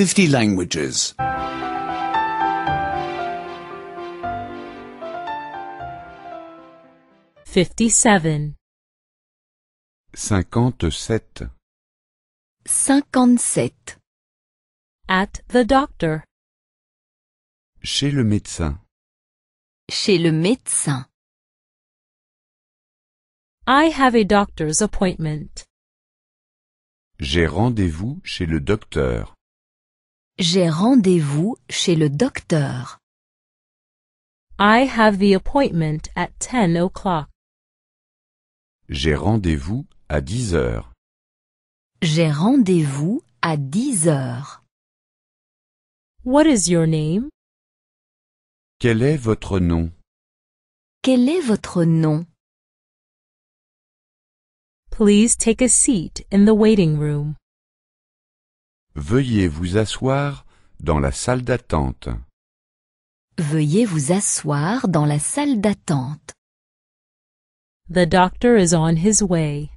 50 languages. 57. 57. 57. At the doctor. Chez le médecin. Chez le médecin. I have a doctor's appointment. J'ai rendez-vous chez le docteur. J'ai rendez-vous chez le docteur. I have the appointment at 10 o'clock. J'ai rendez-vous à 10 heures. J'ai rendez-vous à 10 heures. What is your name? Quel est votre nom? Quel est votre nom? Please take a seat in the waiting room. Veuillez vous asseoir dans la salle d'attente. Veuillez vous asseoir dans la salle d'attente. The doctor is on his way.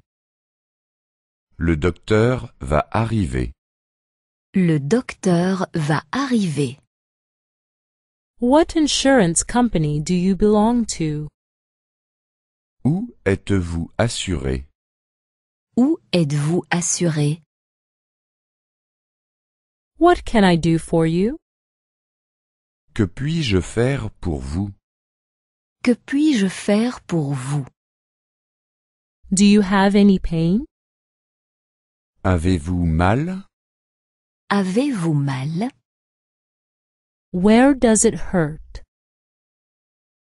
Le docteur va arriver. Le docteur va arriver. What insurance company do you belong to? Où êtes-vous assuré? Où êtes-vous assuré? What can I do for you? Que puis-je faire pour vous? Que puis-je faire pour vous? Do you have any pain? Avez-vous mal? Avez-vous mal? Where does it hurt?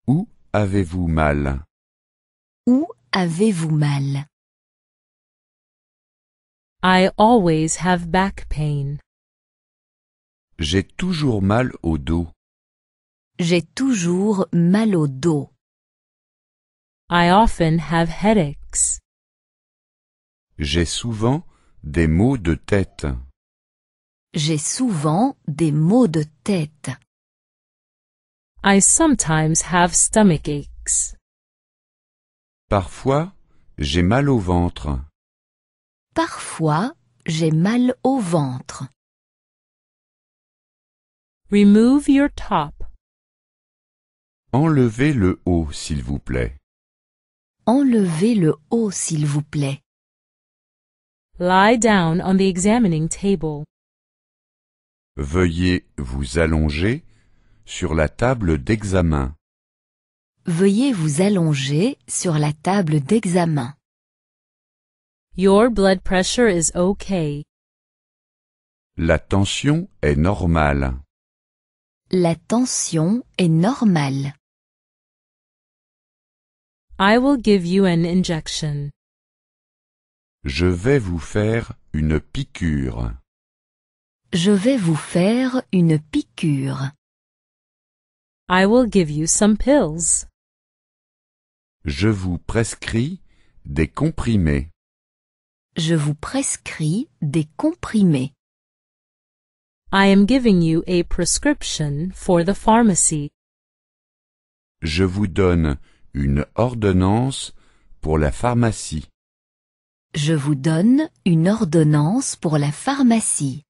Où avez-vous mal? Où avez-vous mal? I always have back pain. J'ai toujours mal au dos. J'ai toujours mal au dos. I often have headaches. J'ai souvent des maux de tête. J'ai souvent des maux de tête. I sometimes have stomach aches. Parfois, j'ai mal au ventre. Parfois, j'ai mal au ventre. Remove your top. Enlevez le haut, s'il vous plaît. Enlevez le haut, s'il vous plaît. Lie down on the examining table. Veuillez vous allonger sur la table d'examen. Veuillez vous allonger sur la table d'examen. Your blood pressure is okay. La tension est normale. La tension est normale. I will give you an injection. Je vais vous faire une piqûre. Je vais vous faire une piqûre. I will give you some pills. Je vous prescris des comprimés. Je vous prescris des comprimés. I am giving you a prescription for the pharmacy. Je vous donne une ordonnance pour la pharmacie. Je vous donne une ordonnance pour la pharmacie.